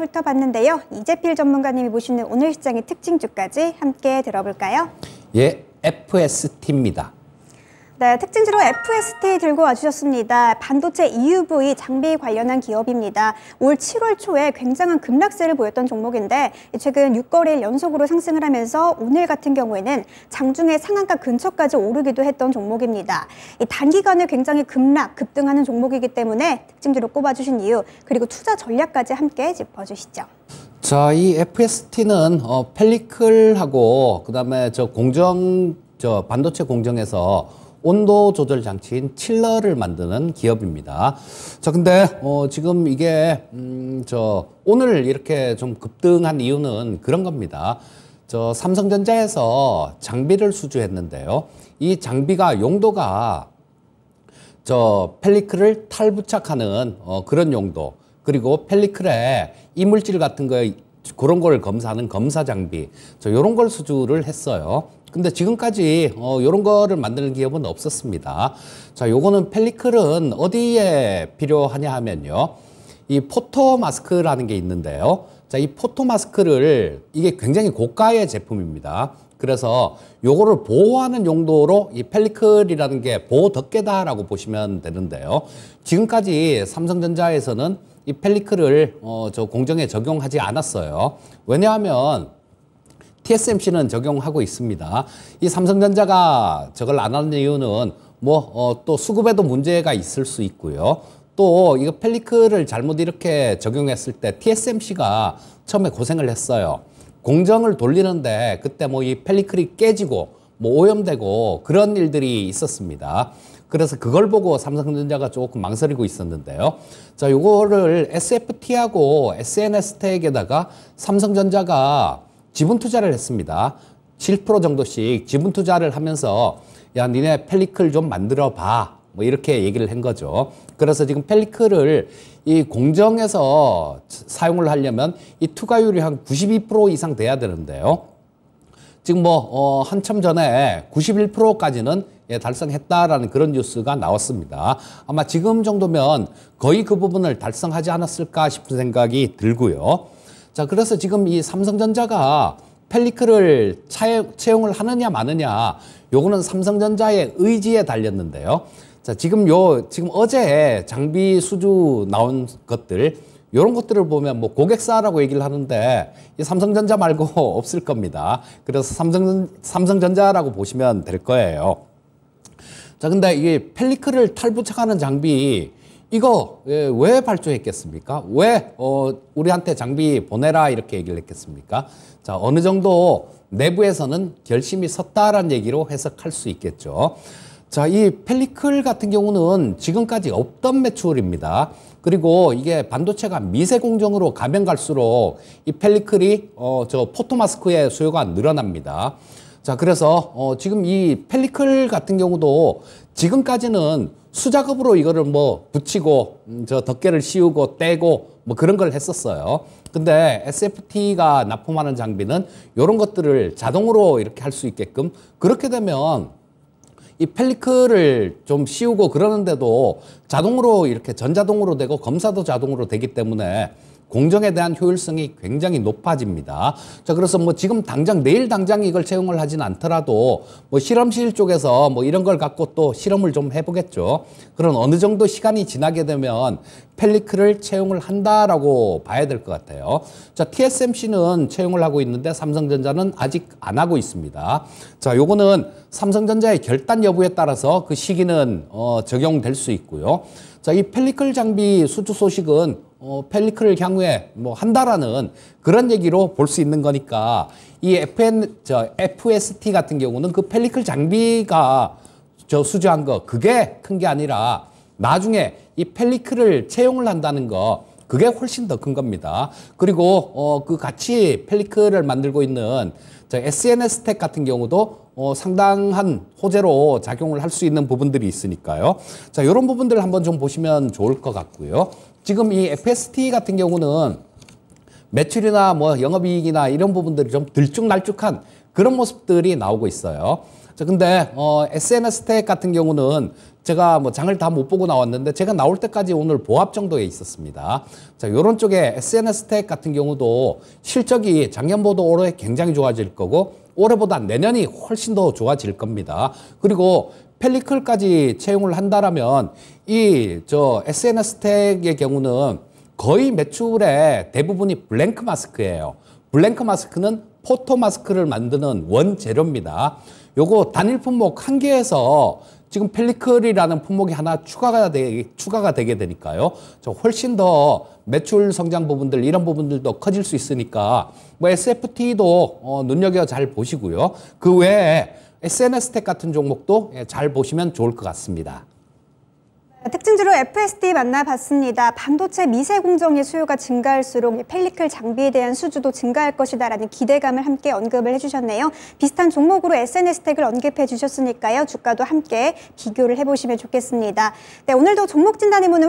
훑어봤는데요. 이재필 전문가님이 보시는 오늘 시장의 특징 주까지 함께 들어볼까요? 예, FST입니다. 네, 특징지로 FST 들고 와주셨습니다. 반도체 EUV 장비 관련한 기업입니다. 올 7월 초에 굉장한 급락세를 보였던 종목인데 최근 6거래일 연속으로 상승을 하면서 오늘 같은 경우에는 장중에 상한가 근처까지 오르기도 했던 종목입니다. 이 단기간에 굉장히 급락, 급등하는 종목이기 때문에 특징지로 꼽아주신 이유 그리고 투자 전략까지 함께 짚어주시죠. 자, 이 FST는 어, 펠리클하고 그다음에 저 공정 저 반도체 공정에서 온도 조절 장치인 칠러를 만드는 기업입니다. 자, 근데 어, 지금 이게 음, 저 오늘 이렇게 좀 급등한 이유는 그런 겁니다. 저 삼성전자에서 장비를 수주했는데요. 이 장비가 용도가 저 펠리클을 탈부착하는 어, 그런 용도 그리고 펠리클에 이물질 같은 거에 그런 걸 검사하는 검사 장비 저 이런 걸 수주를 했어요. 근데 지금까지 어, 이런 거를 만드는 기업은 없었습니다. 자, 요거는 펠리클은 어디에 필요하냐 하면요. 이 포토 마스크라는 게 있는데요. 자, 이 포토 마스크를 이게 굉장히 고가의 제품입니다. 그래서 요거를 보호하는 용도로 이 펠리클이라는 게 보호 덮개다라고 보시면 되는데요. 지금까지 삼성전자에서는 이 펠리클을 어, 저 공정에 적용하지 않았어요. 왜냐하면 TSMC는 적용하고 있습니다. 이 삼성전자가 저걸 안 하는 이유는 뭐또 어, 수급에도 문제가 있을 수 있고요. 또 이거 펠리크를 잘못 이렇게 적용했을 때 TSMC가 처음에 고생을 했어요. 공정을 돌리는데 그때 뭐 이 펠리클이 깨지고 뭐 오염되고 그런 일들이 있었습니다. 그래서 그걸 보고 삼성전자가 조금 망설이고 있었는데요. 자, 요거를 SFT하고 SNS 태에다가 삼성전자가 지분 투자를 했습니다. 7% 정도씩 지분 투자를 하면서 야 니네 펠리클 좀 만들어 봐. 뭐 이렇게 얘기를 한 거죠. 그래서 지금 펠리클을 이 공정에서 사용을 하려면 이 투과율이 한 92% 이상 돼야 되는데요. 지금 뭐 어, 한참 전에 91%까지는 예, 달성했다라는 그런 뉴스가 나왔습니다. 아마 지금 정도면 거의 그 부분을 달성하지 않았을까 싶은 생각이 들고요. 자, 그래서 지금 이 삼성전자가 펠리크를 채용을 하느냐 마느냐 요거는 삼성전자의 의지에 달렸는데요. 자, 지금 요 지금 어제 장비 수주 나온 것들 요런 것들을 보면 뭐 고객사라고 얘기를 하는데 이 삼성전자 말고 없을 겁니다. 그래서 삼성 삼성전자라고 보시면 될 거예요. 자, 근데 이게 펠리크를 탈부착하는 장비 이거 예, 왜 발주했겠습니까? 왜 어, 우리한테 장비 보내라 이렇게 얘기를 했겠습니까? 자 어느 정도 내부에서는 결심이 섰다라는 얘기로 해석할 수 있겠죠. 자, 이 펠리클 같은 경우는 지금까지 없던 매출입니다. 그리고 이게 반도체가 미세 공정으로 가면 갈수록 이 펠리클이 어, 저 포토마스크의 수요가 늘어납니다. 자 그래서 어, 지금 이 펠리클 같은 경우도 지금까지는 수작업으로 이거를 뭐 붙이고 음, 저 덮개를 씌우고 떼고 뭐 그런 걸 했었어요 근데 SFT가 납품하는 장비는 이런 것들을 자동으로 이렇게 할 수 있게끔 그렇게 되면 이 펠리클을 좀 씌우고 그러는데도 자동으로 이렇게 전자동으로 되고 검사도 자동으로 되기 때문에 공정에 대한 효율성이 굉장히 높아집니다. 자, 그래서 뭐 지금 당장 내일 당장 이걸 채용을 하진 않더라도 뭐 실험실 쪽에서 뭐 이런 걸 갖고 또 실험을 좀 해보겠죠. 그런 어느 정도 시간이 지나게 되면 펠리크를 채용을 한다라고 봐야 될 것 같아요. 자, TSMC는 채용을 하고 있는데 삼성전자는 아직 안 하고 있습니다. 자, 요거는 삼성전자의 결단 여부에 따라서 그 시기는 어, 적용될 수 있고요. 자, 이 펠리클 장비 수주 소식은 어, 펠리클 향후에 뭐 한다라는 그런 얘기로 볼 수 있는 거니까 이 FN 저 FST 같은 경우는 그 펠리클 장비가 저 수주한 거 그게 큰 게 아니라 나중에 이 펠리클을 채용을 한다는 거 그게 훨씬 더 큰 겁니다. 그리고 어, 그 같이 펠리클을 만들고 있는 SNS 스택 같은 경우도 어, 상당한 호재로 작용을 할 수 있는 부분들이 있으니까요. 자, 이런 부분들을 한번 좀 보시면 좋을 것 같고요. 지금 이 FST 같은 경우는 매출이나 뭐 영업이익이나 이런 부분들이 좀 들쭉날쭉한 그런 모습들이 나오고 있어요. 자, 근데 어, SNS 스택 같은 경우는 제가 뭐 장을 다 못 보고 나왔는데 제가 나올 때까지 오늘 보합 정도에 있었습니다. 자, 요런 쪽에 SNS 스택 같은 경우도 실적이 작년보다 올해 굉장히 좋아질 거고 올해보다 내년이 훨씬 더 좋아질 겁니다. 그리고 펠리클까지 채용을 한다라면 이 저 SNS 스택의 경우는 거의 매출의 대부분이 블랭크 마스크예요. 블랭크 마스크는 포토 마스크를 만드는 원재료입니다. 요거 단일 품목 한 개에서 지금 펠리클이라는 품목이 하나 추가가 되 추가가 되게 되니까요. 저 훨씬 더 매출 성장 부분들 이런 부분들도 커질 수 있으니까 뭐 SFT도 어, 눈여겨 잘 보시고요. 그 외에 SNS 택 같은 종목도 예, 잘 보시면 좋을 것 같습니다. 특징주로 FSD 만나봤습니다. 반도체 미세 공정의 수요가 증가할수록 펠리클 장비에 대한 수주도 증가할 것이다라는 기대감을 함께 언급을 해주셨네요. 비슷한 종목으로 SNS 택을 언급해 주셨으니까요. 주가도 함께 비교를 해보시면 좋겠습니다. 네, 오늘도 종목 진단의 문을